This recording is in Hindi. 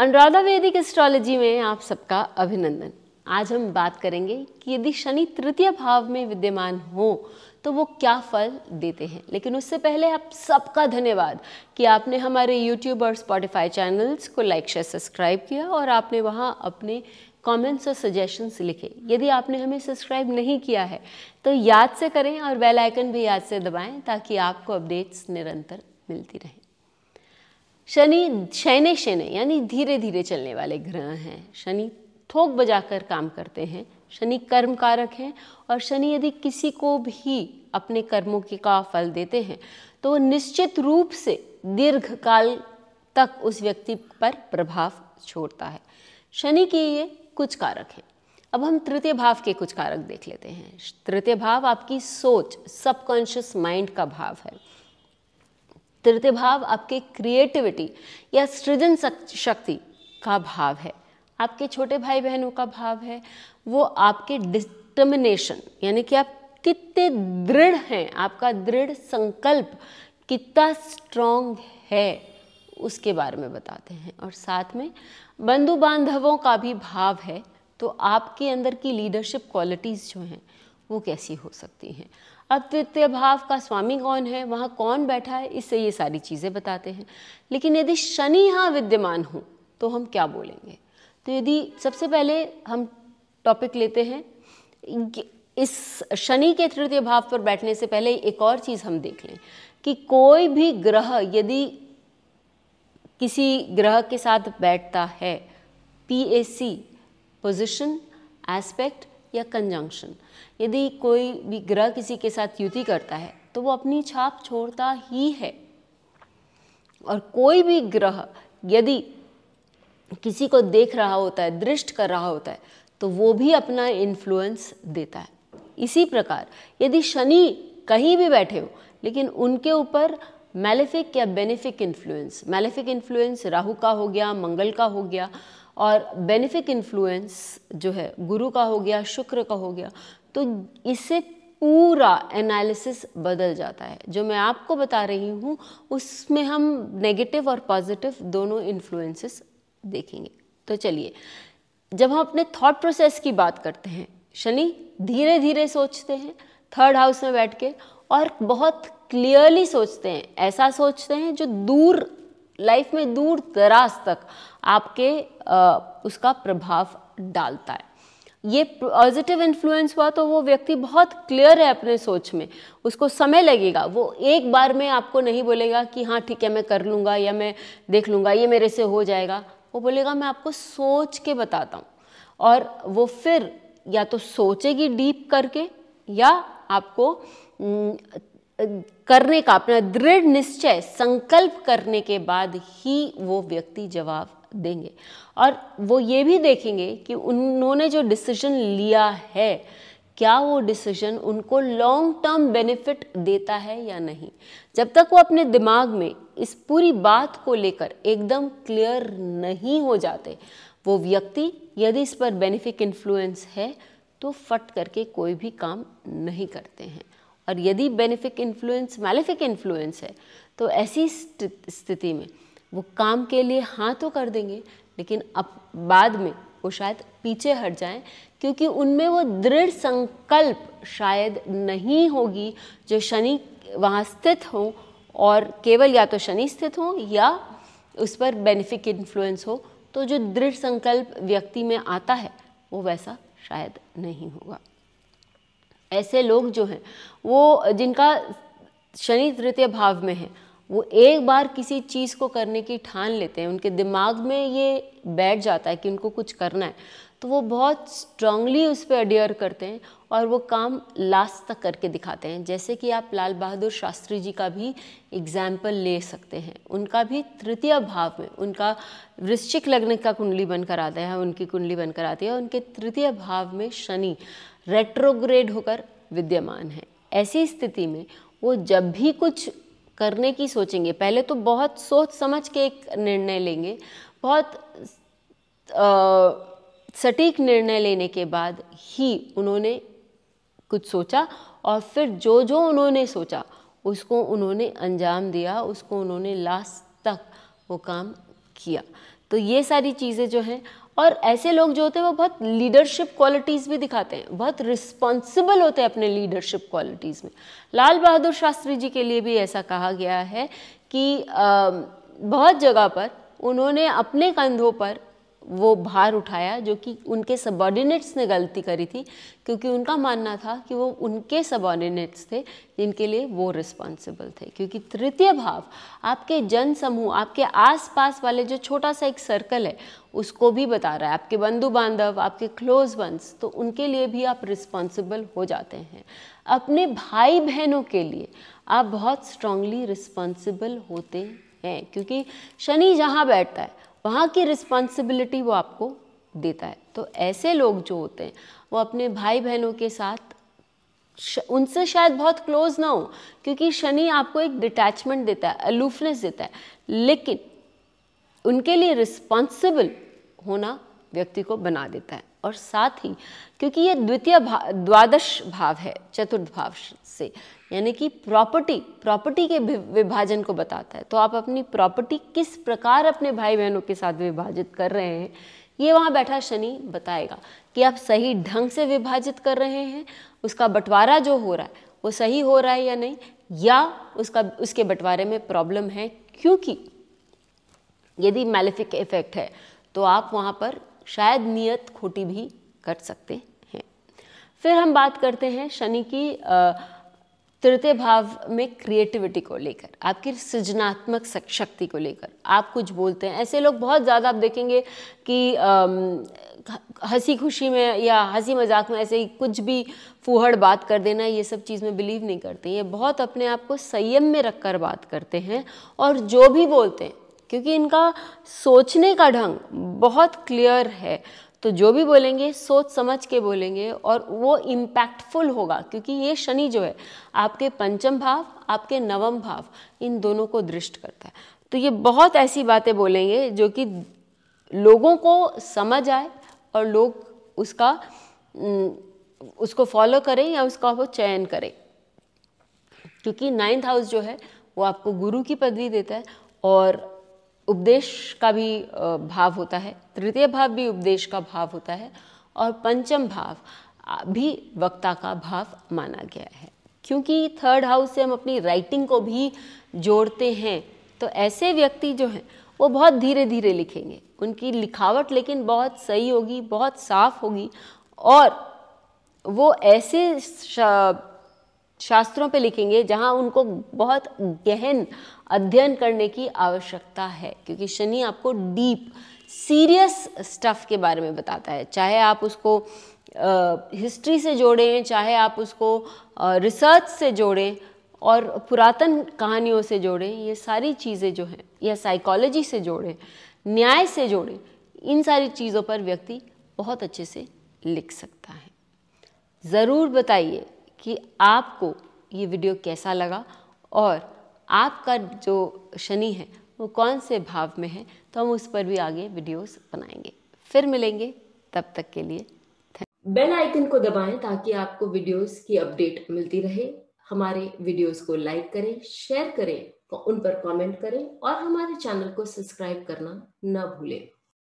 अनुराधा वैदिक एस्ट्रोलॉजी में आप सबका अभिनंदन आज हम बात करेंगे कि यदि शनि तृतीय भाव में विद्यमान हो तो वो क्या फल देते हैं लेकिन उससे पहले आप सबका धन्यवाद कि आपने हमारे YouTube और Spotify चैनल्स को लाइक शेयर सब्सक्राइब किया और आपने वहाँ अपने कमेंट्स और सजेशंस लिखे यदि आपने हमें सब्सक्राइब नहीं किया है तो याद से करें और बेल आइकन भी याद से दबाएं ताकि आपको अपडेट्स निरंतर मिलती रहें शनि शैने शैने यानी धीरे धीरे चलने वाले ग्रह हैं शनि थोक बजाकर काम करते हैं शनि कर्म कारक हैं और शनि यदि किसी को भी अपने कर्मों के का फल देते हैं तो निश्चित रूप से दीर्घ काल तक उस व्यक्ति पर प्रभाव छोड़ता है शनि के ये कुछ कारक हैं अब हम तृतीय भाव के कुछ कारक देख लेते हैं तृतीय भाव आपकी सोच सबकॉन्शियस माइंड का भाव है स्थिरते भाव आपके क्रिएटिविटी या सृजन शक्ति का भाव है आपके छोटे भाई बहनों का भाव है वो आपके डिटर्मिनेशन यानी कि आप कितने दृढ़ हैं आपका दृढ़ संकल्प कितना स्ट्रॉन्ग है उसके बारे में बताते हैं और साथ में बंधु बांधवों का भी भाव है तो आपके अंदर की लीडरशिप क्वालिटीज़ जो हैं वो कैसी हो सकती हैं अद्वितीय भाव का स्वामी कौन है वहाँ कौन बैठा है इससे ये सारी चीज़ें बताते हैं लेकिन यदि शनि यहाँ विद्यमान हो तो हम क्या बोलेंगे तो यदि सबसे पहले हम टॉपिक लेते हैं इस शनि के तृतीय भाव पर बैठने से पहले एक और चीज़ हम देख लें कि कोई भी ग्रह यदि किसी ग्रह के साथ बैठता है P A C position aspect या कंजंक्शन यदि कोई भी ग्रह किसी के साथ युति करता है तो वो अपनी छाप छोड़ता ही है और कोई भी ग्रह यदि किसी को देख रहा होता है दृष्ट कर रहा होता है तो वो भी अपना इन्फ्लुएंस देता है इसी प्रकार यदि शनि कहीं भी बैठे हो लेकिन उनके ऊपर मेलेफिक या benefic influence malefic influence Rahu का हो गया मंगल का हो गया और बेनिफिक इन्फ्लुएंस जो है गुरु का हो गया शुक्र का हो गया तो इससे पूरा एनालिसिस बदल जाता है जो मैं आपको बता रही हूँ उसमें हम नेगेटिव और पॉजिटिव दोनों इन्फ्लुएंसेस देखेंगे तो चलिए जब हम अपने थॉट प्रोसेस की बात करते हैं शनि धीरे धीरे सोचते हैं थर्ड हाउस में बैठ के और बहुत क्लियरली सोचते हैं ऐसा सोचते हैं जो दूर लाइफ में दूर दराज तक आपके आ, उसका प्रभाव डालता है ये पॉजिटिव इन्फ्लुएंस हुआ तो वो व्यक्ति बहुत क्लियर है अपने सोच में उसको समय लगेगा वो एक बार में आपको नहीं बोलेगा कि हाँ ठीक है मैं कर लूँगा या मैं देख लूँगा ये मेरे से हो जाएगा वो बोलेगा मैं आपको सोच के बताता हूँ और वो फिर या तो सोचेगी डीप करके या आपको करने का अपना दृढ़ निश्चय संकल्प करने के बाद ही वो व्यक्ति जवाब देंगे और वो ये भी देखेंगे कि उन्होंने जो डिसीजन लिया है क्या वो डिसीजन उनको लॉन्ग टर्म बेनिफिट देता है या नहीं जब तक वो अपने दिमाग में इस पूरी बात को लेकर एकदम क्लियर नहीं हो जाते वो व्यक्ति यदि इस पर बेनिफिक इन्फ्लुएंस है तो फट करके कोई भी काम नहीं करते हैं और यदि बेनिफिक इन्फ्लुएंस मैलिफिक इन्फ्लुएंस है तो ऐसी स्थिति में वो काम के लिए हाँ तो कर देंगे लेकिन अब बाद में वो शायद पीछे हट जाएं क्योंकि उनमें वो दृढ़ संकल्प शायद नहीं होगी जो शनि वहाँ स्थित हो और केवल या तो शनि स्थित हो या उस पर बेनिफिक इन्फ्लुएंस हो तो जो दृढ़ संकल्प व्यक्ति में आता है वो वैसा शायद नहीं होगा ऐसे लोग जो हैं वो जिनका शनि तृतीय भाव में है वो एक बार किसी चीज़ को करने की ठान लेते हैं उनके दिमाग में ये बैठ जाता है कि उनको कुछ करना है तो वो बहुत स्ट्रांगली उस पर अडियर करते हैं और वो काम लास्ट तक करके दिखाते हैं जैसे कि आप लाल बहादुर शास्त्री जी का भी एग्जाम्पल ले सकते हैं उनका भी तृतीय भाव में उनका वृश्चिक लग्न का कुंडली बनकर आता है उनकी कुंडली बनकर आती है उनके तृतीय भाव में शनि रेट्रोग्रेड होकर विद्यमान है ऐसी स्थिति में वो जब भी कुछ करने की सोचेंगे पहले तो बहुत सोच समझ के एक निर्णय लेंगे बहुत आ, सटीक निर्णय लेने के बाद ही उन्होंने कुछ सोचा और फिर जो जो उन्होंने सोचा उसको उन्होंने अंजाम दिया उसको उन्होंने लास्ट तक वो काम किया तो ये सारी चीज़ें जो हैं और ऐसे लोग जो होते हैं वो बहुत लीडरशिप क्वालिटीज़ भी दिखाते हैं बहुत रिस्पॉन्सिबल होते हैं अपने लीडरशिप क्वालिटीज़ में लाल बहादुर शास्त्री जी के लिए भी ऐसा कहा गया है कि बहुत जगह पर उन्होंने अपने कंधों पर वो भार उठाया जो कि उनके सबॉर्डिनेट्स ने गलती करी थी क्योंकि उनका मानना था कि वो उनके सबॉर्डिनेट्स थे जिनके लिए वो रिस्पॉन्सिबल थे क्योंकि तृतीय भाव आपके जन समूह आपके आसपास वाले जो छोटा सा एक सर्कल है उसको भी बता रहा है आपके बंधु बांधव आपके क्लोज वंस तो उनके लिए भी आप रिस्पॉन्सिबल हो जाते हैं अपने भाई बहनों के लिए आप बहुत स्ट्रांगली रिस्पॉन्सिबल होते हैं क्योंकि शनि जहाँ बैठता है वहाँ की रिस्पॉन्सिबिलिटी वो आपको देता है तो ऐसे लोग जो होते हैं वो अपने भाई बहनों के साथ उनसे शायद बहुत क्लोज ना हो क्योंकि शनि आपको एक डिटैचमेंट देता है अलूफनेस देता है लेकिन उनके लिए रिस्पॉन्सिबल होना व्यक्ति को बना देता है और साथ ही क्योंकि ये द्वितीय भाव द्वादश भाव है चतुर्थ भाव से यानी कि प्रॉपर्टी प्रॉपर्टी के विभाजन को बताता है तो आप अपनी प्रॉपर्टी किस प्रकार अपने भाई बहनों के साथ विभाजित कर रहे हैं ये वहाँ बैठा शनि बताएगा कि आप सही ढंग से विभाजित कर रहे हैं उसका बंटवारा जो हो रहा है वो सही हो रहा है या नहीं या उसका उसके बंटवारे में प्रॉब्लम है क्योंकि यदि मेलिफिक इफेक्ट है तो आप वहाँ पर शायद नियत खोटी भी कर सकते हैं फिर हम बात करते हैं शनि की तृतीय भाव में क्रिएटिविटी को लेकर आपकी सृजनात्मक शक्ति को लेकर आप कुछ बोलते हैं ऐसे लोग बहुत ज़्यादा आप देखेंगे कि हंसी खुशी में या हंसी मजाक में ऐसे ही कुछ भी फूहड़ बात कर देना ये सब चीज़ में बिलीव नहीं करते ये बहुत अपने आप को संयम में रख कर बात करते हैं और जो भी बोलते हैं क्योंकि इनका सोचने का ढंग बहुत क्लियर है तो जो भी बोलेंगे सोच समझ के बोलेंगे और वो इम्पैक्टफुल होगा क्योंकि ये शनि जो है आपके पंचम भाव आपके नवम भाव इन दोनों को दृष्ट करता है तो ये बहुत ऐसी बातें बोलेंगे जो कि लोगों को समझ आए और लोग उसका उसको फॉलो करें या उसका वो चयन करें क्योंकि नाइन्थ हाउस जो है वो आपको गुरु की पदवी देता है और उपदेश का भी भाव होता है तृतीय भाव भी उपदेश का भाव होता है और पंचम भाव भी वक्ता का भाव माना गया है क्योंकि थर्ड हाउस से हम अपनी राइटिंग को भी जोड़ते हैं तो ऐसे व्यक्ति जो हैं वो बहुत धीरे धीरे लिखेंगे उनकी लिखावट लेकिन बहुत सही होगी बहुत साफ होगी और वो ऐसे शास्त्रों पे लिखेंगे जहाँ उनको बहुत गहन अध्ययन करने की आवश्यकता है क्योंकि शनि आपको डीप सीरियस स्टफ के बारे में बताता है चाहे आप उसको हिस्ट्री से जोड़ें चाहे आप उसको रिसर्च से जोड़ें और पुरातन कहानियों से जोड़ें ये सारी चीज़ें जो हैं या साइकोलॉजी से जोड़ें न्याय से जोड़ें इन सारी चीज़ों पर व्यक्ति बहुत अच्छे से लिख सकता है ज़रूर बताइए कि आपको ये वीडियो कैसा लगा और आपका जो शनि है वो कौन से भाव में है तो हम उस पर भी आगे वीडियोस बनाएंगे फिर मिलेंगे तब तक के लिए बेल आइकन को दबाएं ताकि आपको वीडियोस की अपडेट मिलती रहे हमारे वीडियोस को लाइक करें शेयर करें उन पर कमेंट करें और हमारे चैनल को सब्सक्राइब करना न भूलें